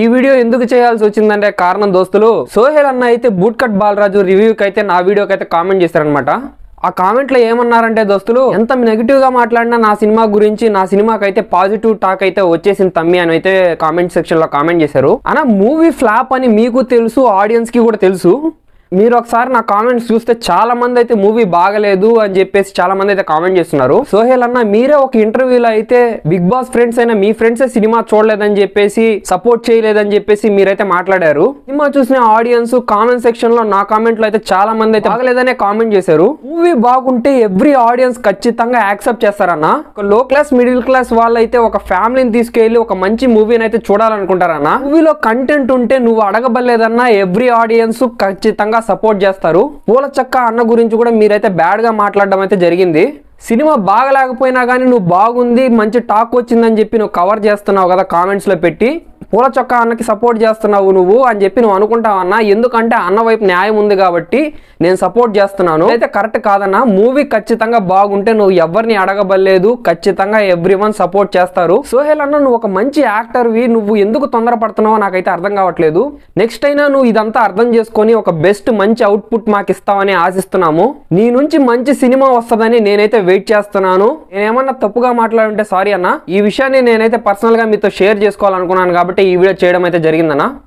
ఈ వీడియో ఎందుకు చేయాల్సి వచ్చిందంటే కారణం దోస్తులు సోహెల్ అన్న అయితే బూట్ కట్ బాలరాజు రివ్యూకి అయితే నా వీడియోకి అయితే కామెంట్ చేశారనమాట ఆ కామెంట్లో ఏమన్నారంటే దోస్తులు ఎంత నెగిటివ్గా మాట్లాడినా నా సినిమా గురించి నా సినిమాకి అయితే పాజిటివ్ టాక్ అయితే వచ్చేసింది తమ్మి అని అయితే కామెంట్ సెక్షన్లో కామెంట్ చేశారు అన్న మూవీ ఫ్లాప్ అని మీకు తెలుసు ఆడియన్స్కి కూడా తెలుసు మీరు ఒకసారి నా కామెంట్స్ చూస్తే చాలా మంది అయితే మూవీ బాగలేదు అని చెప్పేసి చాలా మంది అయితే కామెంట్ చేస్తున్నారు సోహేల్ అన్న మీరే ఒక ఇంటర్వ్యూలో అయితే బిగ్ బాస్ ఫ్రెండ్స్ అయినా మీ ఫ్రెండ్స్ సినిమా చూడలేదని చెప్పేసి సపోర్ట్ చేయలేదని చెప్పేసి మీరైతే మాట్లాడారు సినిమా చూసిన ఆడియన్స్ కామెంట్ సెక్షన్ లో నా లో అయితే చాలా మంది అయితే బాగలేదనే కామెంట్ చేశారు మూవీ బాగుంటే ఎవ్రీ ఆడియన్స్ ఖచ్చితంగా యాక్సెప్ట్ చేస్తారన్న ఒక లో క్లాస్ మిడిల్ క్లాస్ వాళ్ళైతే ఒక ఫ్యామిలీని తీసుకెళ్లి ఒక మంచి మూవీని అయితే చూడాలనుకుంటారన్న మూవీలో కంటెంట్ ఉంటే నువ్వు అడగబలేదన్నా ఎవ్రీ ఆడియన్స్ ఖచ్చితంగా సపోర్ట్ చేస్తారు పూల చక్క అన్న గురించి కూడా మీరైతే గా మాట్లాడడం అయితే జరిగింది సినిమా బాగలేకపోయినా కానీ నువ్వు బాగుంది మంచి టాక్ వచ్చిందని చెప్పి నువ్వు కవర్ చేస్తున్నావు కదా కామెంట్స్లో పెట్టి పూల చొక్కా అన్నకి సపోర్ట్ చేస్తున్నావు నువ్వు అని చెప్పి నువ్వు అనుకుంటావు అన్న ఎందుకంటే అన్న వైపు న్యాయం ఉంది కాబట్టి నేను సపోర్ట్ చేస్తున్నాను అయితే కరెక్ట్ కాదన్న మూవీ ఖచ్చితంగా బాగుంటే నువ్వు ఎవరిని అడగబలేదు ఖచ్చితంగా ఎవ్రీ సపోర్ట్ చేస్తారు సోహెల్ అన్న నువ్వు ఒక మంచి యాక్టర్ వి నువ్వు ఎందుకు తొందరపడుతున్నావో నాకైతే అర్థం కావట్లేదు నెక్స్ట్ అయినా నువ్వు ఇదంతా అర్థం చేసుకొని ఒక బెస్ట్ మంచి అవుట్పుట్ మాకు ఇస్తావని ఆశిస్తున్నాము నీ నుంచి మంచి సినిమా వస్తుందని నేనైతే వెయిట్ చేస్తున్నాను నేనేమన్నా తప్పుగా మాట్లాడుంటే సారీ అన్న ఈ విషయాన్ని నేనైతే పర్సనల్ గా మీతో షేర్ చేసుకోవాలనుకున్నాను కాబట్టి అయితే ఈ వీడియో చేయడం అయితే జరిగిందన్న